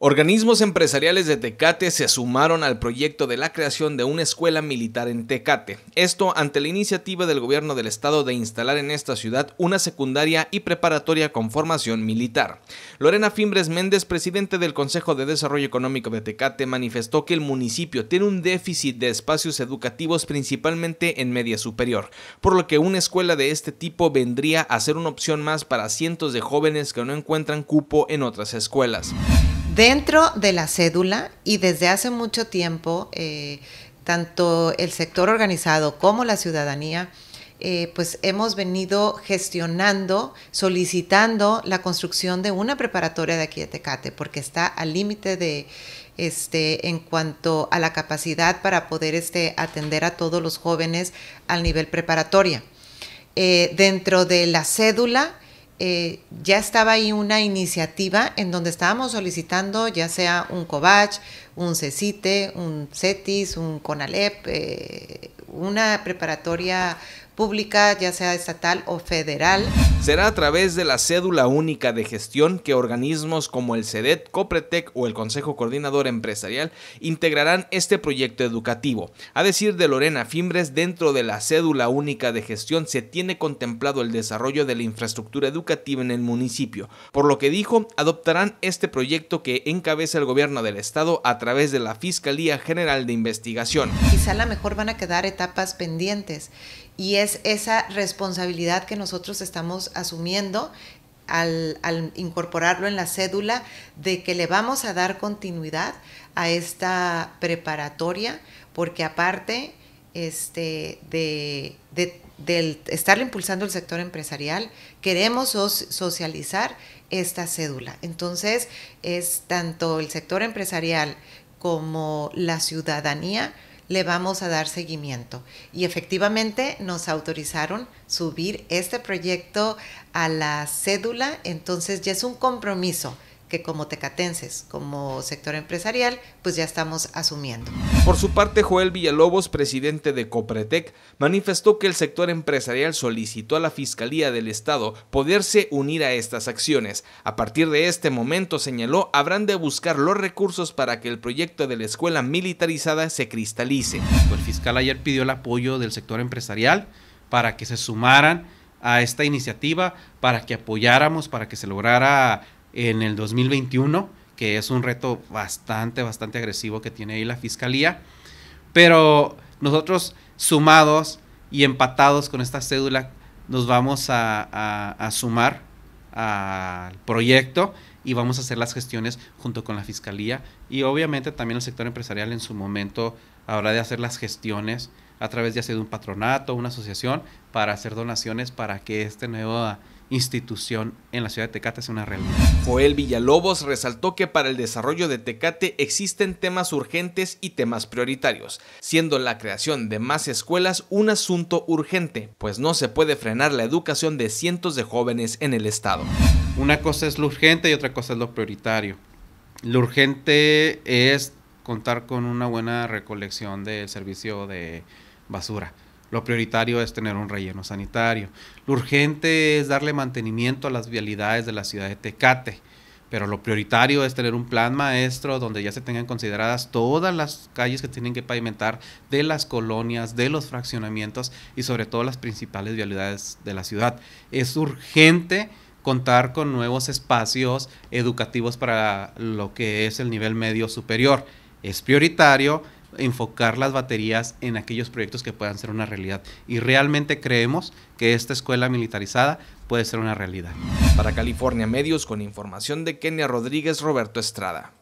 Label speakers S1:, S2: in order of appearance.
S1: Organismos empresariales de Tecate se sumaron al proyecto de la creación de una escuela militar en Tecate. Esto ante la iniciativa del gobierno del estado de instalar en esta ciudad una secundaria y preparatoria con formación militar. Lorena Fimbres Méndez, presidente del Consejo de Desarrollo Económico de Tecate, manifestó que el municipio tiene un déficit de espacios educativos principalmente en media superior, por lo que una escuela de este tipo vendría a ser una opción más para cientos de jóvenes que no encuentran cupo en otras escuelas
S2: dentro de la cédula y desde hace mucho tiempo, eh, tanto el sector organizado como la ciudadanía, eh, pues hemos venido gestionando, solicitando la construcción de una preparatoria de aquí de Tecate, porque está al límite de, este, en cuanto a la capacidad para poder este, atender a todos los jóvenes al nivel preparatoria. Eh, dentro de la cédula, eh, ya estaba ahí una iniciativa en donde estábamos solicitando ya sea un COVACH, un CECITE, un CETIS, un CONALEP, eh, una preparatoria pública, ya sea estatal o federal
S1: será a través de la cédula única de gestión que organismos como el CEDET, COPRETEC o el Consejo Coordinador Empresarial integrarán este proyecto educativo. A decir de Lorena Fimbres, dentro de la cédula única de gestión se tiene contemplado el desarrollo de la infraestructura educativa en el municipio, por lo que dijo, adoptarán este proyecto que encabeza el gobierno del estado a través de la Fiscalía General de Investigación.
S2: Quizá a lo mejor van a quedar etapas pendientes y es esa responsabilidad que nosotros estamos asumiendo al, incorporarlo en la cédula de que le vamos a dar continuidad a esta preparatoria, porque aparte este, de, estar impulsando el sector empresarial, queremos socializar esta cédula. Entonces, es tanto el sector empresarial como la ciudadanía le vamos a dar seguimiento. Y efectivamente nos autorizaron subir este proyecto a la cédula, entonces ya es un compromiso que como tecatenses, como sector empresarial, pues ya estamos asumiendo.
S1: Por su parte, Joel Villalobos, presidente de Copretec, manifestó que el sector empresarial solicitó a la Fiscalía del Estado poderse unir a estas acciones. A partir de este momento, señaló, habrán de buscar los recursos para que el proyecto de la escuela militarizada se cristalice. El fiscal ayer pidió el apoyo del sector empresarial
S3: para que se sumaran a esta iniciativa para que apoyáramos, para que se lograra en el 2021, que es un reto bastante, bastante agresivo que tiene ahí la Fiscalía. Pero nosotros sumados y empatados con esta cédula, nos vamos a, sumar al proyecto y vamos a hacer las gestiones junto con la Fiscalía y obviamente también el sector empresarial en su momento habrá de hacer las gestiones a través de hacer de un patronato, una asociación, para hacer donaciones para que este nuevo institución en la ciudad de Tecate
S1: es una realidad. Joel Villalobos resaltó que para el desarrollo de Tecate existen temas urgentes y temas prioritarios, siendo la creación de más escuelas un asunto urgente, pues no se puede frenar la educación de cientos de jóvenes en el estado. Una cosa es lo urgente y otra cosa es lo prioritario. Lo urgente es
S3: contar con una buena recolección del servicio de basura. Lo prioritario es tener un relleno sanitario. Lo urgente es darle mantenimiento a las vialidades de la ciudad de Tecate. Pero lo prioritario es tener un plan maestro donde ya se tengan consideradas todas las calles que tienen que pavimentar de las colonias, de los fraccionamientos y sobre todo las principales vialidades de la ciudad. Es urgente contar con nuevos espacios educativos para lo que es el nivel medio superior. Es prioritario enfocar las baterías en aquellos proyectos que puedan ser una realidad. Y realmente creemos que esta escuela militarizada puede ser una realidad. Para California Medios, con información de Kenia Rodríguez, Roberto Estrada.